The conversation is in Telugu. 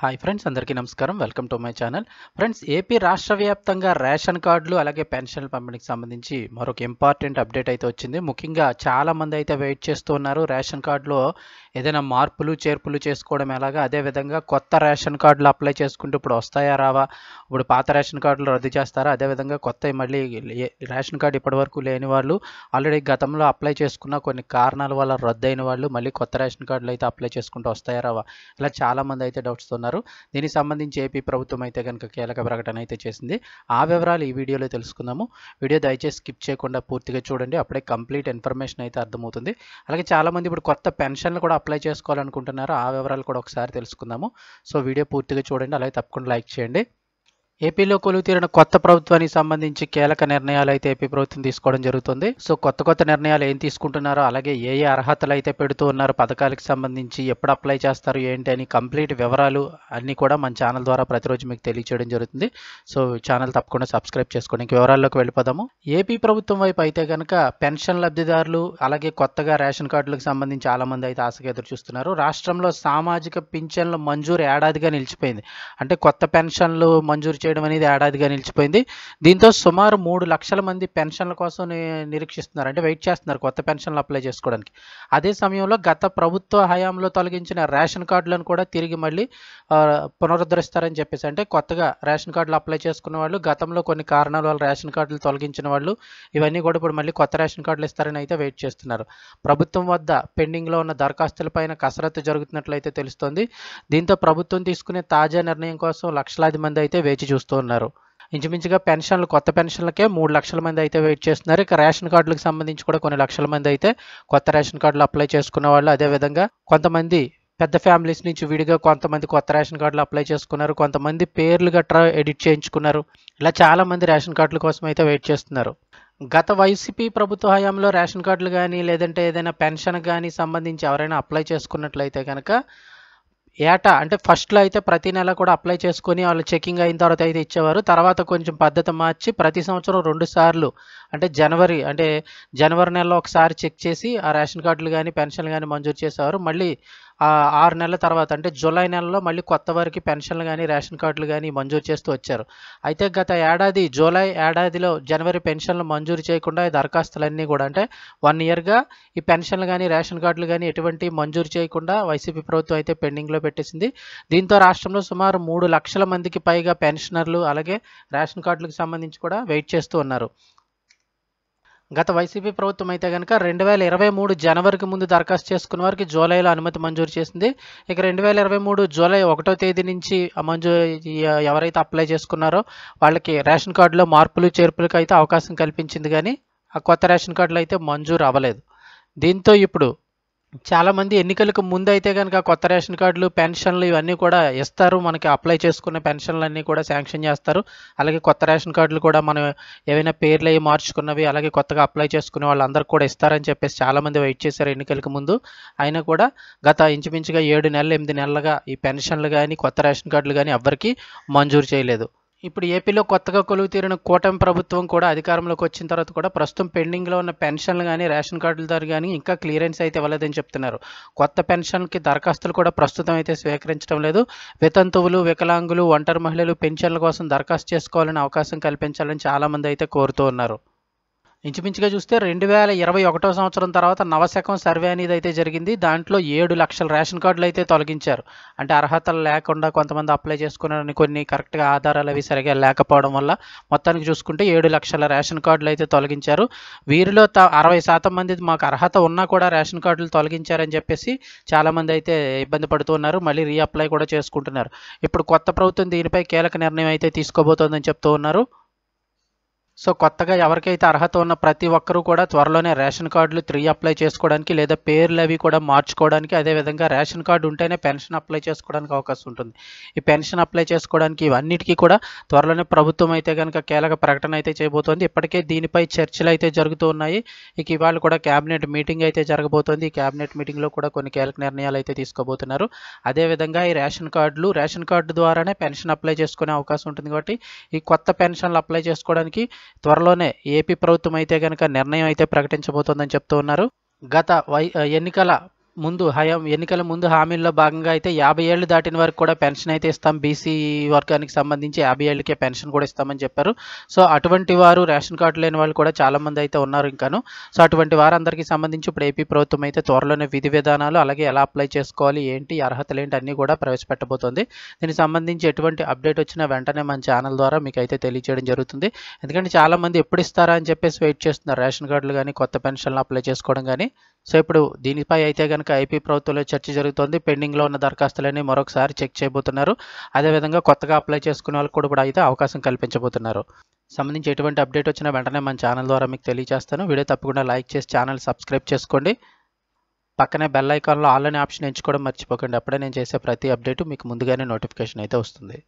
హాయ్ ఫ్రెండ్స్ అందరికీ నమస్కారం welcome to my channel friends AP రాష్ట్ర వ్యాప్తంగా రేషన్ కార్డులు అలాగే పెన్షన్ పంపిణీకి సంబంధించి మరొక ఇంపార్టెంట్ అప్డేట్ అయితే వచ్చింది ముఖ్యంగా చాలామంది అయితే వెయిట్ చేస్తూ ఉన్నారు రేషన్ కార్డులో ఏదైనా మార్పులు చేర్పులు చేసుకోవడం ఎలాగా అదేవిధంగా కొత్త రేషన్ కార్డులు అప్లై చేసుకుంటే ఇప్పుడు వస్తాయా రావా ఇప్పుడు పాత రేషన్ కార్డులు రద్దు చేస్తారా అదేవిధంగా కొత్త మళ్ళీ రేషన్ కార్డు ఇప్పటివరకు లేని వాళ్ళు ఆల్రెడీ గతంలో అప్లై చేసుకున్న కొన్ని కారణాల వల్ల రద్దు వాళ్ళు మళ్ళీ కొత్త రేషన్ కార్డులు అయితే అప్లై చేసుకుంటూ వస్తాయా రావా ఇలా చాలామంది అయితే డౌట్స్ ఉన్నారు చేస్తున్నారు దీనికి సంబంధించి ఏపీ ప్రభుత్వం అయితే కనుక కీలక ప్రకటన అయితే చేసింది ఆ వివరాలు ఈ వీడియోలో తెలుసుకుందాము వీడియో దయచేసి స్కిప్ చేయకుండా పూర్తిగా చూడండి అప్పుడే కంప్లీట్ ఇన్ఫర్మేషన్ అయితే అర్థమవుతుంది అలాగే చాలామంది ఇప్పుడు కొత్త పెన్షన్లు కూడా అప్లై చేసుకోవాలనుకుంటున్నారు ఆ వివరాలు కూడా ఒకసారి తెలుసుకుందాము సో వీడియో పూర్తిగా చూడండి అలాగే తప్పకుండా లైక్ చేయండి ఏపీలో కొలుతీరిన కొత్త ప్రభుత్వానికి సంబంధించి కీలక నిర్ణయాలు అయితే ఏపీ ప్రభుత్వం తీసుకోవడం జరుగుతుంది సో కొత్త కొత్త నిర్ణయాలు ఏం తీసుకుంటున్నారో అలాగే ఏ ఏ అర్హతలు అయితే పెడుతూ ఉన్నారు పథకాలకు సంబంధించి ఎప్పుడు అప్లై చేస్తారు ఏంటి అని కంప్లీట్ వివరాలు అన్నీ కూడా మన ఛానల్ ద్వారా ప్రతిరోజు మీకు తెలియచేయడం జరుగుతుంది సో ఛానల్ తప్పకుండా సబ్స్క్రైబ్ చేసుకోండి వివరాల్లోకి వెళ్ళిపోదాము ఏపీ ప్రభుత్వం వైపు అయితే కనుక పెన్షన్ లబ్ధిదారులు అలాగే కొత్తగా రేషన్ కార్డులకు సంబంధించి చాలామంది అయితే ఆశగా ఎదురు చూస్తున్నారు రాష్ట్రంలో సామాజిక పింఛన్ల మంజూరు ఏడాదిగా నిలిచిపోయింది అంటే కొత్త పెన్షన్లు మంజూరు చేయడం అనేది ఏడాదిగా నిలిచిపోయింది దీంతో సుమారు మూడు లక్షల మంది పెన్షన్ల కోసం నిరీక్షిస్తున్నారు అంటే వెయిట్ చేస్తున్నారు కొత్త పెన్షన్లు అప్లై చేసుకోవడానికి అదే సమయంలో గత ప్రభుత్వ హయాంలో తొలగించిన రేషన్ కార్డులను కూడా తిరిగి మళ్ళీ పునరుద్ధరిస్తారని చెప్పేసి అంటే కొత్తగా రేషన్ కార్డులు అప్లై చేసుకున్న వాళ్ళు గతంలో కొన్ని కారణాల వల్ల రేషన్ కార్డులు తొలగించిన వాళ్ళు ఇవన్నీ కూడా ఇప్పుడు మళ్ళీ కొత్త రేషన్ కార్డులు ఇస్తారని అయితే వెయిట్ చేస్తున్నారు ప్రభుత్వం వద్ద పెండింగ్లో ఉన్న దరఖాస్తులపైన కసరత్తు జరుగుతున్నట్లయితే తెలుస్తోంది దీంతో ప్రభుత్వం తీసుకునే తాజా నిర్ణయం కోసం లక్షలాది మంది అయితే వేచి చూస్తున్నారు చూస్తూ ఉన్నారు ఇంచుమించుగా పెన్షన్లు కొత్త పెన్షన్లకే మూడు లక్షల మంది అయితే వెయిట్ చేస్తున్నారు ఇక రేషన్ కార్డులకు సంబంధించి కూడా కొన్ని లక్షల మంది అయితే కొత్త రేషన్ కార్డులు అప్లై చేసుకున్న వాళ్ళు అదేవిధంగా కొంతమంది పెద్ద ఫ్యామిలీస్ నుంచి విడిగా కొంతమంది కొత్త రేషన్ కార్డులు అప్లై చేసుకున్నారు కొంతమంది పేర్లు గట్రా ఎడిట్ చేయించుకున్నారు ఇలా చాలామంది రేషన్ కార్డుల కోసం అయితే వెయిట్ చేస్తున్నారు గత వైసీపీ ప్రభుత్వ హయాంలో రేషన్ కార్డులు కానీ లేదంటే ఏదైనా పెన్షన్ కానీ సంబంధించి ఎవరైనా అప్లై చేసుకున్నట్లయితే కనుక ఏటా అంటే ఫస్ట్లో అయితే ప్రతి నెల కూడా అప్లై చేసుకొని వాళ్ళు చెకింగ్ అయిన తర్వాత అయితే ఇచ్చేవారు తర్వాత కొంచెం పద్ధతి మార్చి ప్రతి సంవత్సరం రెండు సార్లు అంటే జనవరి అంటే జనవరి నెలలో ఒకసారి చెక్ చేసి ఆ రేషన్ కార్డులు కానీ పెన్షన్లు కానీ మంజూరు చేసేవారు మళ్ళీ ఆరు నెలల తర్వాత అంటే జూలై నెలలో మళ్ళీ కొత్త వారికి పెన్షన్లు కానీ రేషన్ కార్డులు కానీ మంజూరు చేస్తూ వచ్చారు అయితే గత ఏడాది జూలై ఏడాదిలో జనవరి పెన్షన్లు మంజూరు చేయకుండా ఈ దరఖాస్తులన్నీ కూడా అంటే వన్ ఇయర్గా ఈ పెన్షన్లు కానీ రేషన్ కార్డులు కానీ ఎటువంటి మంజూరు చేయకుండా వైసీపీ ప్రభుత్వం అయితే పెండింగ్లో పెట్టేసింది దీంతో రాష్ట్రంలో సుమారు మూడు లక్షల మందికి పైగా పెన్షనర్లు అలాగే రేషన్ కార్డులకు సంబంధించి కూడా వెయిట్ చేస్తూ ఉన్నారు గత వైసీపీ ప్రభుత్వం అయితే కనుక రెండు వేల ఇరవై మూడు జనవరికి ముందు దరఖాస్తు చేసుకున్న వారికి జూలైలో అనుమతి మంజూరు చేసింది ఇక రెండు వేల ఇరవై మూడు జూలై ఒకటో తేదీ నుంచి మంజూరు ఎవరైతే అప్లై చేసుకున్నారో వాళ్ళకి రేషన్ కార్డులో మార్పులు చేర్పులకు అయితే అవకాశం కల్పించింది కానీ ఆ కొత్త రేషన్ కార్డులు అయితే మంజూరు అవ్వలేదు దీంతో ఇప్పుడు చాలామంది ఎన్నికలకు ముందు అయితే కనుక కొత్త రేషన్ కార్డులు పెన్షన్లు ఇవన్నీ కూడా ఇస్తారు మనకి అప్లై చేసుకున్న పెన్షన్లు అన్నీ కూడా శాంక్షన్ చేస్తారు అలాగే కొత్త రేషన్ కార్డులు కూడా మనం ఏవైనా పేర్లు అవి మార్చుకున్నవి అలాగే కొత్తగా అప్లై చేసుకునే వాళ్ళందరూ కూడా ఇస్తారని చెప్పేసి చాలామంది వెయిట్ చేశారు ఎన్నికలకు ముందు అయినా కూడా గత ఇంచుమించుగా ఏడు నెలలు ఎనిమిది నెలలుగా ఈ పెన్షన్లు కానీ కొత్త రేషన్ కార్డులు కానీ ఎవ్వరికీ మంజూరు చేయలేదు ఇప్పుడు ఏపీలో కొత్తగా కొలువు తీరిన కూటమి ప్రభుత్వం కూడా అధికారంలోకి వచ్చిన తర్వాత కూడా ప్రస్తుతం పెండింగ్లో ఉన్న పెన్షన్లు కానీ రేషన్ కార్డుల కార్డులతో కానీ ఇంకా క్లియరెన్స్ అయితే ఇవ్వలేదని చెప్తున్నారు కొత్త పెన్షన్కి దరఖాస్తులు కూడా ప్రస్తుతం అయితే స్వీకరించడం లేదు వితంతువులు వికలాంగులు ఒంటరి మహిళలు పెన్షన్ల కోసం దరఖాస్తు చేసుకోవాలని అవకాశం కల్పించాలని చాలామంది అయితే కోరుతూ ఉన్నారు ఇంచుమించుగా చూస్తే రెండు వేల ఇరవై ఒకటో సంవత్సరం తర్వాత నవశకం సర్వే అనేది అయితే జరిగింది దాంట్లో ఏడు లక్షల రేషన్ కార్డులు అయితే తొలగించారు అంటే అర్హతలు లేకుండా కొంతమంది అప్లై చేసుకున్నారని కొన్ని కరెక్ట్గా ఆధారాలు అవి సరిగా లేకపోవడం వల్ల మొత్తానికి చూసుకుంటే ఏడు లక్షల రేషన్ కార్డులు అయితే తొలగించారు వీరిలో అరవై శాతం మంది మాకు అర్హత ఉన్నా కూడా రేషన్ కార్డులు తొలగించారని చెప్పేసి చాలామంది అయితే ఇబ్బంది పడుతున్నారు మళ్ళీ రీఅప్లై కూడా చేసుకుంటున్నారు ఇప్పుడు కొత్త ప్రభుత్వం దీనిపై కీలక నిర్ణయం అయితే తీసుకోబోతోందని చెప్తూ ఉన్నారు సో కొత్తగా ఎవరికైతే అర్హత ఉన్న ప్రతి ఒక్కరూ కూడా త్వరలోనే రేషన్ కార్డులు త్రీ అప్లై చేసుకోవడానికి లేదా పేర్లు అవి కూడా మార్చుకోవడానికి అదేవిధంగా రేషన్ కార్డు ఉంటేనే పెన్షన్ అప్లై చేసుకోవడానికి అవకాశం ఉంటుంది ఈ పెన్షన్ అప్లై చేసుకోవడానికి ఇవన్నిటికీ కూడా త్వరలోనే ప్రభుత్వం అయితే కనుక కీలక ప్రకటన అయితే చేయబోతోంది ఇప్పటికే దీనిపై చర్చలు అయితే జరుగుతూ ఉన్నాయి ఇక ఇవాళ కూడా క్యాబినెట్ మీటింగ్ అయితే జరగబోతోంది ఈ క్యాబినెట్ మీటింగ్లో కూడా కొన్ని కీలక నిర్ణయాలు అయితే తీసుకోబోతున్నారు అదేవిధంగా ఈ రేషన్ కార్డులు రేషన్ కార్డు ద్వారానే పెన్షన్ అప్లై చేసుకునే అవకాశం ఉంటుంది కాబట్టి ఈ కొత్త పెన్షన్లు అప్లై చేసుకోవడానికి త్వరలోనే ఏపీ ప్రభుత్వం అయితే కనుక నిర్ణయం అయితే ప్రకటించబోతోందని చెప్తూ ఉన్నారు గత వై ఎన్నికల ముందు హయాం ఎన్నికల ముందు హామీల్లో భాగంగా అయితే యాభై ఏళ్ళు దాటిన వరకు కూడా పెన్షన్ అయితే ఇస్తాం బీసీ వర్గానికి సంబంధించి యాభై ఏళ్ళకే పెన్షన్ కూడా ఇస్తామని చెప్పారు సో అటువంటి వారు రేషన్ కార్డు లేని వాళ్ళు కూడా చాలామంది అయితే ఉన్నారు ఇంకాను సో అటువంటి వారందరికీ సంబంధించి ఇప్పుడు ఏపీ ప్రభుత్వం అయితే త్వరలోనే విధి విధానాలు అలాగే ఎలా అప్లై చేసుకోవాలి ఏంటి అర్హతలు ఏంటి అన్నీ కూడా ప్రవేశపెట్టబోతోంది దీనికి సంబంధించి ఎటువంటి అప్డేట్ వచ్చినా వెంటనే మన ఛానల్ ద్వారా మీకు అయితే తెలియజేయడం జరుగుతుంది ఎందుకంటే చాలామంది ఎప్పుడు ఇస్తారా అని చెప్పేసి వెయిట్ చేస్తున్నారు రేషన్ కార్డులు కానీ కొత్త పెన్షన్లు అప్లై చేసుకోవడం కానీ సో ఇప్పుడు దీనిపై అయితే కనుక మేరకు ఐపీ ప్రభుత్వంలో చర్చ జరుగుతోంది పెండింగ్లో ఉన్న దరఖాస్తులన్నీ మరొకసారి చెక్ చేయబోతున్నారు అదేవిధంగా కొత్తగా అప్లై చేసుకునే వాళ్ళకి కూడా అయితే అవకాశం కల్పించబోతున్నారు సంబంధించి ఎటువంటి అప్డేట్ వచ్చినా వెంటనే మన ఛానల్ ద్వారా మీకు తెలియజేస్తాను వీడియో తప్పకుండా లైక్ చేసి ఛానల్ సబ్స్క్రైబ్ చేసుకోండి పక్కనే బెల్ ఐకాన్లో ఆల్ ఆప్షన్ ఎంచుకోవడం మర్చిపోకండి అప్పుడే నేను చేసే ప్రతి అప్డేట్ మీకు ముందుగానే నోటిఫికేషన్ అయితే వస్తుంది